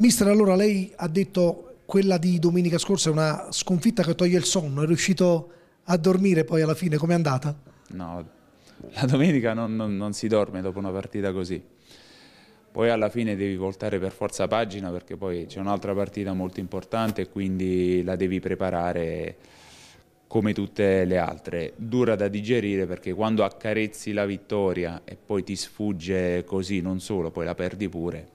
Mister, allora lei ha detto quella di domenica scorsa è una sconfitta che toglie il sonno, è riuscito a dormire poi alla fine, com'è andata? No, la domenica non, non, non si dorme dopo una partita così. Poi alla fine devi voltare per forza pagina perché poi c'è un'altra partita molto importante e quindi la devi preparare come tutte le altre. Dura da digerire perché quando accarezzi la vittoria e poi ti sfugge così, non solo, poi la perdi pure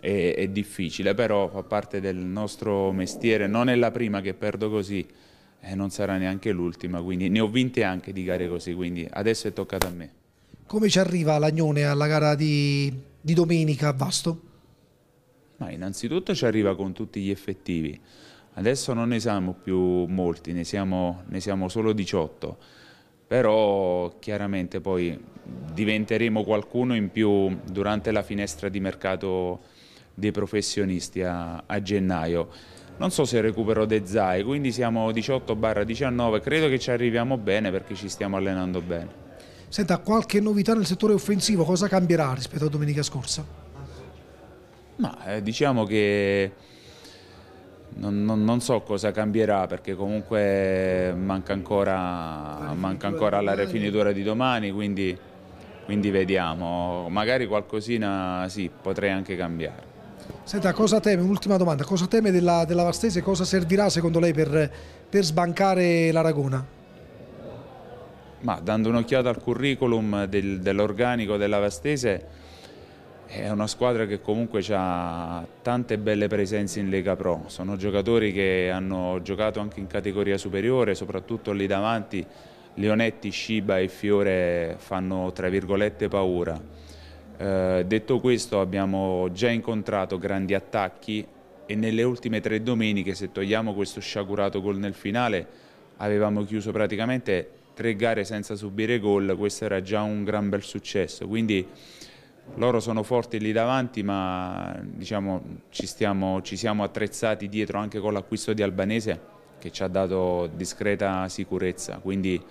è, è difficile, però fa parte del nostro mestiere, non è la prima che perdo così e eh, non sarà neanche l'ultima, quindi ne ho vinte anche di gare così, quindi adesso è toccato a me. Come ci arriva Lagnone alla gara di, di domenica a Vasto? Ma innanzitutto ci arriva con tutti gli effettivi, adesso non ne siamo più molti, ne siamo, ne siamo solo 18, però chiaramente poi diventeremo qualcuno in più durante la finestra di mercato dei professionisti a, a gennaio. Non so se recupero De Zai, quindi siamo 18-19, credo che ci arriviamo bene perché ci stiamo allenando bene. Senta, qualche novità nel settore offensivo, cosa cambierà rispetto a domenica scorsa? Ma eh, diciamo che non, non, non, so cosa cambierà perché comunque manca ancora, manca ancora la rifinitura di domani, quindi, quindi vediamo. Magari qualcosina sì, potrei anche cambiare. Senta, cosa teme, un'ultima domanda, cosa teme della, della Vastese, cosa servirà secondo lei per, per sbancare l'Aragona? Ma dando un'occhiata al curriculum del, dell'organico della Vastese è una squadra che comunque ha tante belle presenze in Lega Pro, sono giocatori che hanno giocato anche in categoria superiore, soprattutto lì davanti Leonetti, Sciba e Fiore fanno tra virgolette paura eh, detto questo abbiamo già incontrato grandi attacchi e nelle ultime tre domeniche, se togliamo questo sciagurato gol nel finale, avevamo chiuso praticamente tre gare senza subire gol, questo era già un gran bel successo. Quindi loro sono forti lì davanti, ma diciamo, ci, stiamo, ci siamo attrezzati dietro anche con l'acquisto di Albanese che ci ha dato discreta sicurezza. Quindi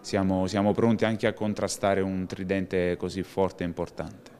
siamo, siamo pronti anche a contrastare un tridente così forte e importante.